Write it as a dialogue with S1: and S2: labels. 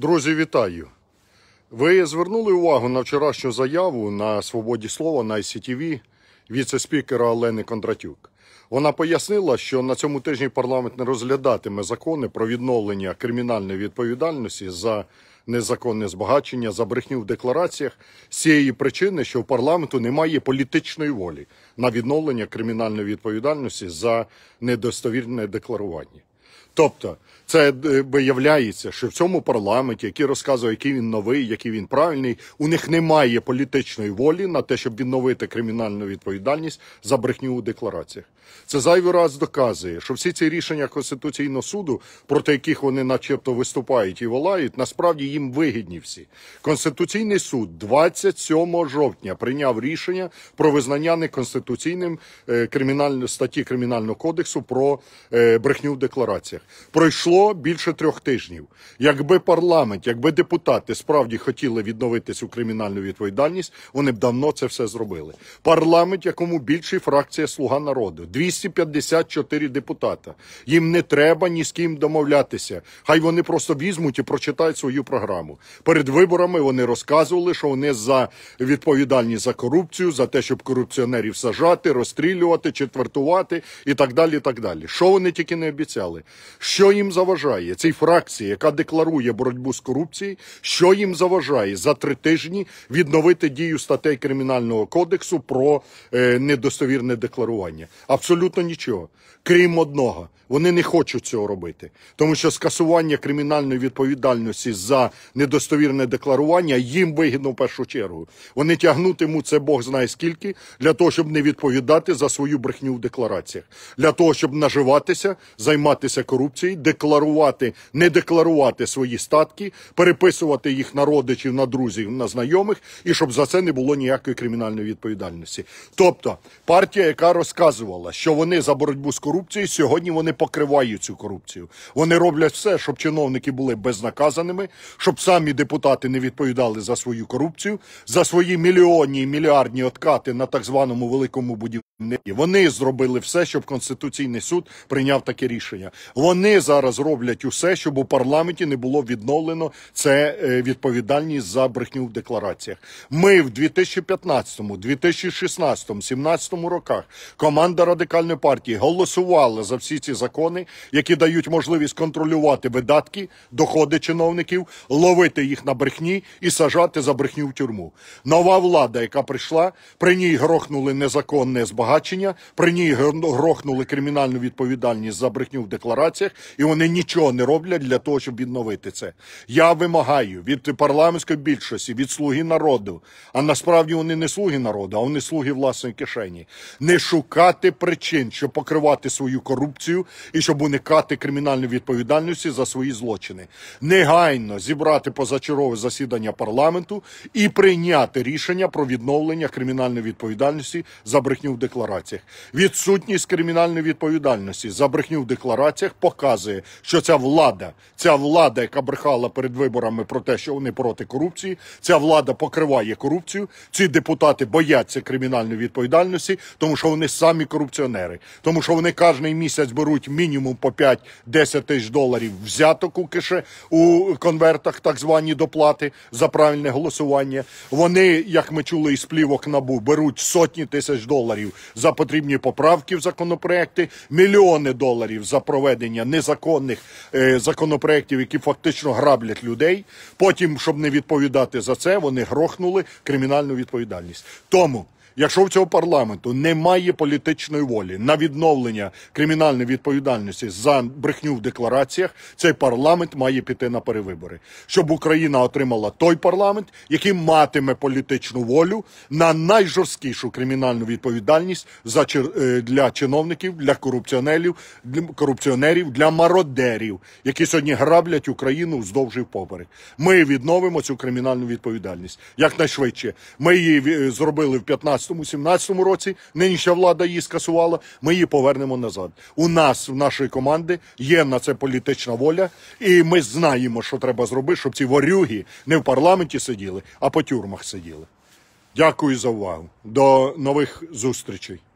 S1: Друзі, вітаю! Ви звернули увагу на вчорашню заяву на свободі слова на ICTV віце-спікера Олени Кондратюк. Вона пояснила, що на цьому тижні парламент не розглядатиме закони про відновлення кримінальної відповідальності за незаконне збагачення, за брехню в деклараціях з цієї причини, що в парламенту немає політичної волі на відновлення кримінальної відповідальності за недостовірне декларування. Тобто, це е, виявляється, що в цьому парламенті, який розказує, який він новий, який він правильний, у них немає політичної волі на те, щоб відновити кримінальну відповідальність за брехню у деклараціях. Це зайвий раз доказує, що всі ці рішення конституційного суду, проти яких вони, начебто, виступають і волають, насправді їм вигідні всі. Конституційний суд 27 жовтня прийняв рішення про визнання неконституційним е, кримінальної статті кримінального кодексу про е, брехню в декларації ситуаціях. Пройшло більше трьох тижнів. Якби парламент, якби депутати справді хотіли відновитись у кримінальну відповідальність, вони б давно це все зробили. Парламент, якому більші фракція Слуга народу, 254 депутата. Їм не треба ні з ким домовлятися. Хай вони просто візьмуть і прочитають свою програму. Перед виборами вони розказували, що вони за відповідальні за корупцію, за те, щоб корупціонерів сажати, розстрілювати, четвертувати і так далі. І так далі. Що вони тільки не обіцяли? Що їм заважає цій фракції, яка декларує боротьбу з корупцією, що їм заважає за три тижні відновити дію статей кримінального кодексу про е, недостовірне декларування? Абсолютно нічого крім одного. Вони не хочуть цього робити, тому що скасування кримінальної відповідальності за недостовірне декларування їм вигідно в першу чергу. Вони тягнутимуть це Бог знає скільки для того, щоб не відповідати за свою брехню в деклараціях, для того, щоб наживатися, займатися корупцією, декларувати, не декларувати свої статки, переписувати їх на родичів, на друзів, на знайомих, і щоб за це не було ніякої кримінальної відповідальності. Тобто партія, яка розказувала, що вони за боротьбу з корупцією, корупцією. Сьогодні вони покривають цю корупцію. Вони роблять все, щоб чиновники були безнаказаними, щоб самі депутати не відповідали за свою корупцію, за свої мільйонні і мільярдні откати на так званому великому будівництві. Вони зробили все, щоб конституційний суд прийняв таке рішення. Вони зараз роблять усе, щоб у парламенті не було відновлено це е, відповідальність за брехню в деклараціях. Ми в 2015, 2016, 2017 роках команда радикальної партії голосувала голосували за всі ці закони, які дають можливість контролювати видатки, доходи чиновників, ловити їх на брехні і сажати за брехню в тюрму. Нова влада, яка прийшла, при ній грохнули незаконне збагачення, при ній грохнули кримінальну відповідальність за брехню в деклараціях, і вони нічого не роблять для того, щоб відновити це. Я вимагаю від парламентської більшості, від слуги народу, а насправді вони не слуги народу, а вони слуги власної кишені. Не шукати причин, щоб покривати прибрати свою корупцію і щоб уникати кримінальної відповідальності за свої злочини, негайно зібрати позачергове засідання парламенту і прийняти рішення про відновлення кримінальної відповідальності за брехню в деклараціях. Відсутність кримінальної відповідальності за брехню в деклараціях показує, що ця влада, ця влада, яка брехала перед виборами про те, що вони проти корупції, ця влада покриває корупцію. Ці депутати бояться кримінальної відповідальності, тому що вони самі корупціонери, тому що вони кожний місяць беруть мінімум по 5-10 тисяч доларів взяток у кише у конвертах, так звані доплати за правильне голосування. Вони, як ми чули із плівок набу, беруть сотні тисяч доларів за потрібні поправки в законопроекти, мільйони доларів за проведення незаконних е, законопроектів, які фактично граблять людей. Потім, щоб не відповідати за це, вони грохнули кримінальну відповідальність. Тому. Якщо в цього парламенту немає політичної волі на відновлення кримінальної відповідальності за брехню в деклараціях, цей парламент має піти на перевибори, щоб Україна отримала той парламент, який матиме політичну волю на найжорсткішу кримінальну відповідальність за е, для чиновників, для корупціонерів, для корупціонерів, для мародерів, які сьогодні граблять Україну вздовж і впоперек. Ми відновимо цю кримінальну відповідальність якнайшвидше. Ми її е, зробили в 15 16-17 році. Нинішня влада її скасувала. Ми її повернемо назад. У нас в нашої команди є на це політична воля, і ми знаємо, що треба зробити, щоб ці ворюги не в парламенті сиділи, а по тюрмах сиділи. Дякую за увагу. До нових зустрічей.